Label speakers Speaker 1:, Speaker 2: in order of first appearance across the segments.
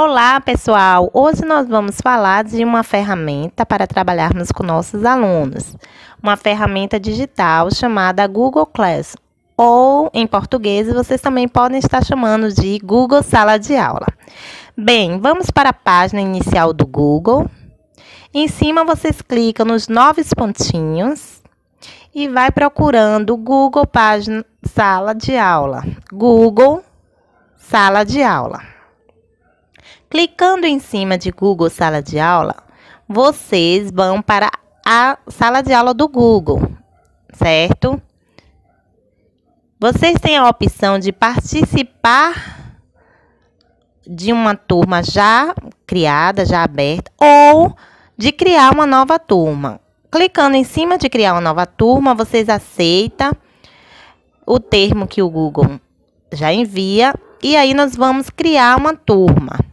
Speaker 1: Olá, pessoal! Hoje nós vamos falar de uma ferramenta para trabalharmos com nossos alunos, uma ferramenta digital chamada Google Class, ou em português vocês também podem estar chamando de Google Sala de Aula. Bem, vamos para a página inicial do Google. Em cima vocês clicam nos nove pontinhos e vai procurando Google Página Sala de Aula. Google Sala de Aula. Clicando em cima de Google Sala de Aula, vocês vão para a sala de aula do Google, certo? Vocês têm a opção de participar de uma turma já criada, já aberta, ou de criar uma nova turma. Clicando em cima de criar uma nova turma, vocês aceitam o termo que o Google já envia e aí nós vamos criar uma turma.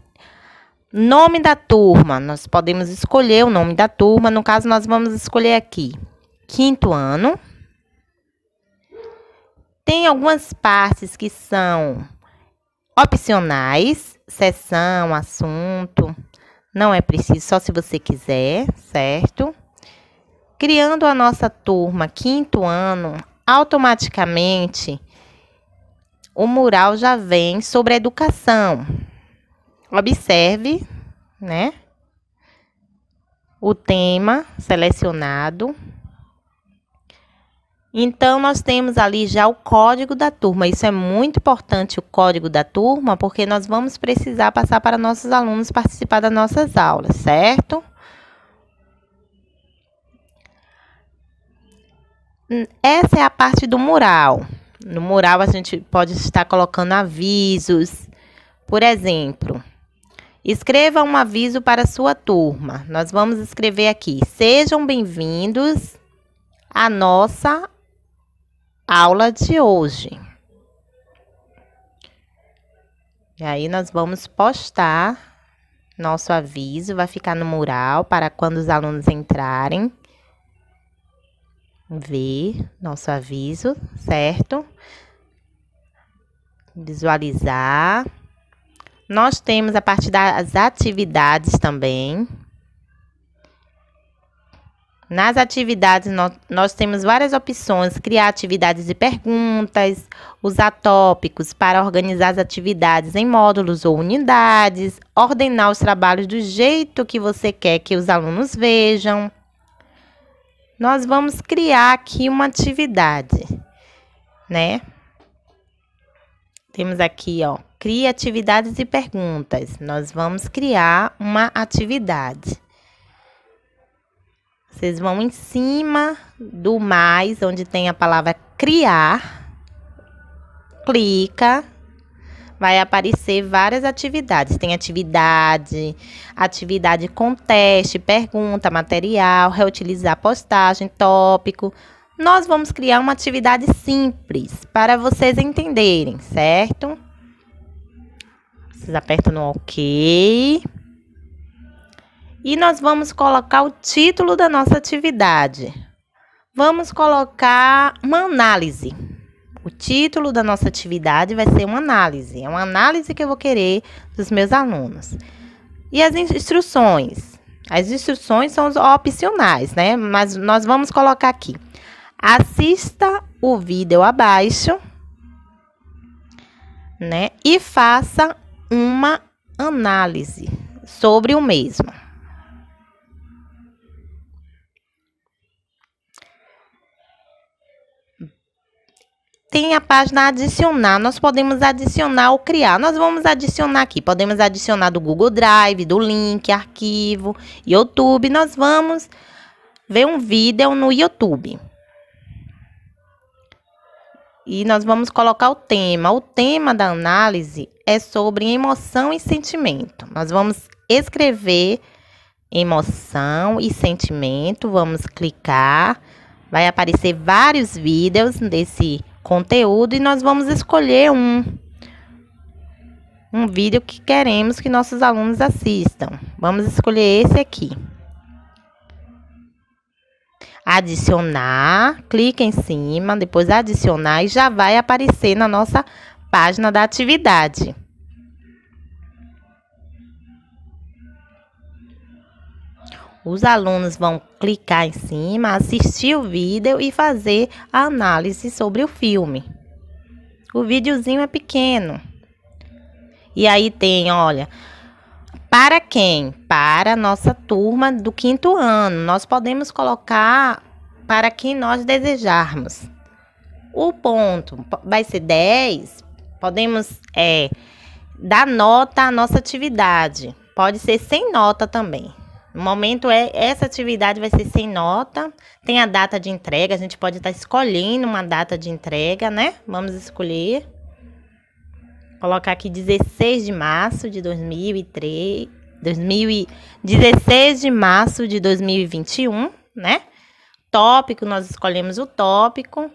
Speaker 1: Nome da turma, nós podemos escolher o nome da turma, no caso nós vamos escolher aqui, quinto ano. Tem algumas partes que são opcionais, sessão, assunto, não é preciso, só se você quiser, certo? Criando a nossa turma quinto ano, automaticamente o mural já vem sobre a educação. Observe, né? O tema selecionado. Então, nós temos ali já o código da turma. Isso é muito importante, o código da turma, porque nós vamos precisar passar para nossos alunos participar das nossas aulas, certo? Hum, essa é a parte do mural. No mural, a gente pode estar colocando avisos. Por exemplo, Escreva um aviso para sua turma. Nós vamos escrever aqui: Sejam bem-vindos à nossa aula de hoje. E aí nós vamos postar nosso aviso, vai ficar no mural para quando os alunos entrarem ver nosso aviso, certo? Visualizar nós temos a parte das atividades também. Nas atividades, nós, nós temos várias opções: criar atividades de perguntas, usar tópicos para organizar as atividades em módulos ou unidades, ordenar os trabalhos do jeito que você quer que os alunos vejam. Nós vamos criar aqui uma atividade, né? Temos aqui, ó, crie atividades e perguntas. Nós vamos criar uma atividade. Vocês vão em cima do mais, onde tem a palavra criar. Clica. Vai aparecer várias atividades. Tem atividade, atividade com teste, pergunta, material, reutilizar postagem, tópico. Nós vamos criar uma atividade simples para vocês entenderem, certo? Vocês apertam no OK. E nós vamos colocar o título da nossa atividade. Vamos colocar uma análise. O título da nossa atividade vai ser uma análise. É uma análise que eu vou querer dos meus alunos. E as instruções? As instruções são opcionais, né? Mas nós vamos colocar aqui. Assista o vídeo abaixo, né? E faça uma análise sobre o mesmo. tem a página adicionar. Nós podemos adicionar ou criar. Nós vamos adicionar aqui. Podemos adicionar do Google Drive, do link, arquivo, YouTube. Nós vamos ver um vídeo no YouTube e nós vamos colocar o tema. O tema da análise é sobre emoção e sentimento. Nós vamos escrever emoção e sentimento, vamos clicar, vai aparecer vários vídeos desse conteúdo e nós vamos escolher um um vídeo que queremos que nossos alunos assistam. Vamos escolher esse aqui adicionar, clica em cima, depois adicionar e já vai aparecer na nossa página da atividade. Os alunos vão clicar em cima, assistir o vídeo e fazer a análise sobre o filme. O videozinho é pequeno. E aí tem, olha, para quem? Para nossa turma do quinto ano. Nós podemos colocar para quem nós desejarmos. O ponto vai ser 10. Podemos é, dar nota à nossa atividade. Pode ser sem nota também. No momento é essa atividade vai ser sem nota. Tem a data de entrega. A gente pode estar tá escolhendo uma data de entrega, né? Vamos escolher colocar aqui 16 de março de 2003, 2000, 16 de março de 2021, né? Tópico, nós escolhemos o tópico.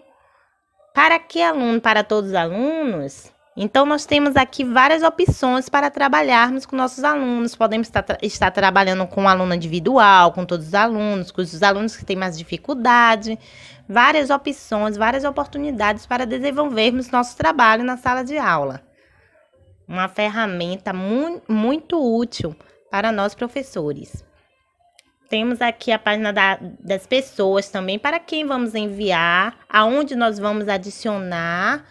Speaker 1: Para que aluno? Para todos os alunos? Então, nós temos aqui várias opções para trabalharmos com nossos alunos. Podemos estar, estar trabalhando com um aluno individual, com todos os alunos, com os alunos que têm mais dificuldade. Várias opções, várias oportunidades para desenvolvermos nosso trabalho na sala de aula uma ferramenta mu muito útil para nós professores. Temos aqui a página da, das pessoas também, para quem vamos enviar, aonde nós vamos adicionar,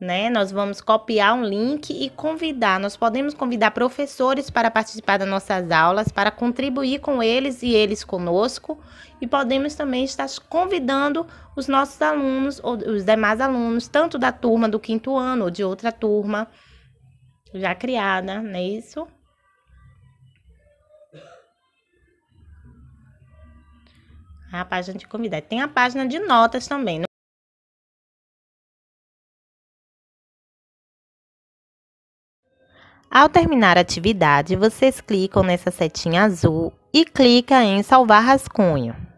Speaker 1: né? Nós vamos copiar um link e convidar. Nós podemos convidar professores para participar das nossas aulas, para contribuir com eles e eles conosco. E podemos também estar convidando os nossos alunos, ou os demais alunos, tanto da turma do quinto ano ou de outra turma já criada, né? não é isso? A página de comida Tem a página de notas também. Né? Ao terminar a atividade, vocês clicam nessa setinha azul e clica em salvar rascunho.